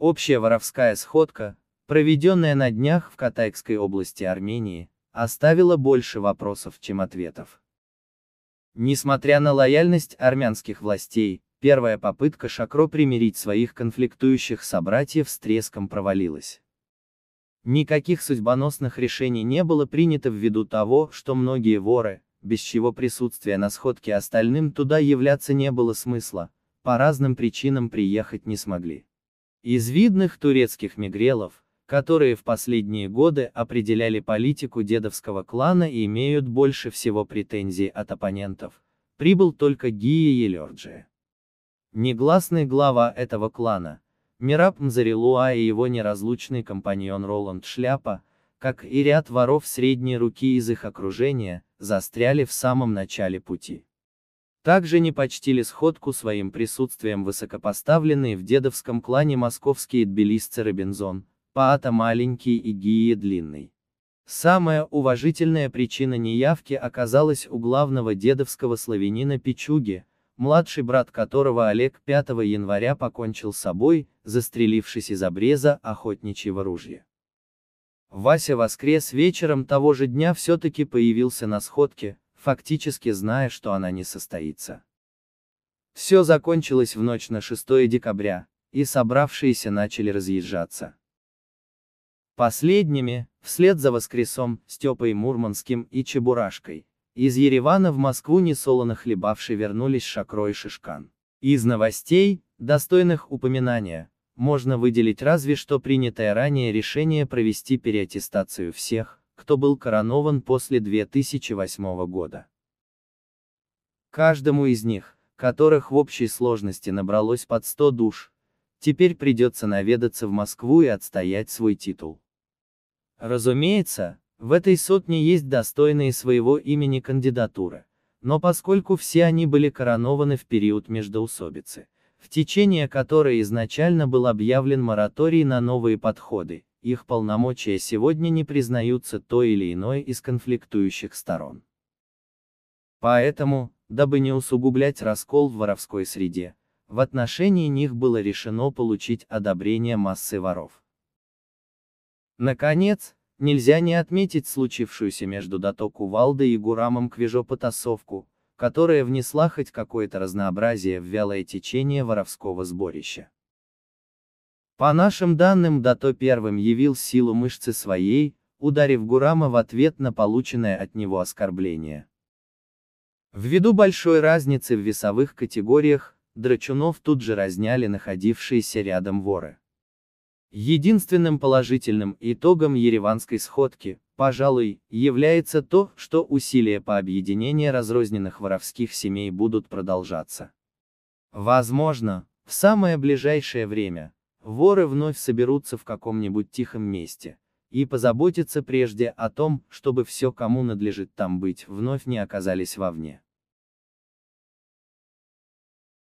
Общая воровская сходка, проведенная на днях в Катайской области Армении, оставила больше вопросов, чем ответов. Несмотря на лояльность армянских властей, первая попытка Шакро примирить своих конфликтующих собратьев с треском провалилась. Никаких судьбоносных решений не было принято ввиду того, что многие воры, без чего присутствие на сходке остальным туда являться не было смысла, по разным причинам приехать не смогли. Из видных турецких мигрелов, которые в последние годы определяли политику дедовского клана и имеют больше всего претензий от оппонентов, прибыл только Гия Елерджи. Негласный глава этого клана, Мираб Мзарилуа и его неразлучный компаньон Роланд Шляпа, как и ряд воров средней руки из их окружения, застряли в самом начале пути. Также не почтили сходку своим присутствием высокопоставленные в дедовском клане московские тбилисцы Робинзон, Паата Маленький и Гия Длинный. Самая уважительная причина неявки оказалась у главного дедовского славянина Пичуги, младший брат которого Олег 5 января покончил с собой, застрелившись из обреза охотничьего ружья. Вася воскрес вечером того же дня все-таки появился на сходке, фактически зная, что она не состоится. Все закончилось в ночь на 6 декабря, и собравшиеся начали разъезжаться. Последними, вслед за Воскресом, Степой Мурманским и Чебурашкой, из Еревана в Москву несолоно хлебавши вернулись Шакро и Шишкан. Из новостей, достойных упоминания, можно выделить разве что принятое ранее решение провести переаттестацию всех, кто был коронован после 2008 года. Каждому из них, которых в общей сложности набралось под 100 душ, теперь придется наведаться в Москву и отстоять свой титул. Разумеется, в этой сотне есть достойные своего имени кандидатуры, но поскольку все они были коронованы в период междоусобицы, в течение которой изначально был объявлен мораторий на новые подходы, их полномочия сегодня не признаются той или иной из конфликтующих сторон. Поэтому, дабы не усугублять раскол в воровской среде, в отношении них было решено получить одобрение массы воров. Наконец, нельзя не отметить случившуюся между дотоку Кувалдо и Гурамом Квижо потасовку, которая внесла хоть какое-то разнообразие в вялое течение воровского сборища. По нашим данным Дато первым явил силу мышцы своей, ударив Гурама в ответ на полученное от него оскорбление. Ввиду большой разницы в весовых категориях, Драчунов тут же разняли находившиеся рядом воры. Единственным положительным итогом ереванской сходки, пожалуй, является то, что усилия по объединению разрозненных воровских семей будут продолжаться. Возможно, в самое ближайшее время, Воры вновь соберутся в каком-нибудь тихом месте, и позаботятся прежде о том, чтобы все, кому надлежит там быть, вновь не оказались вовне.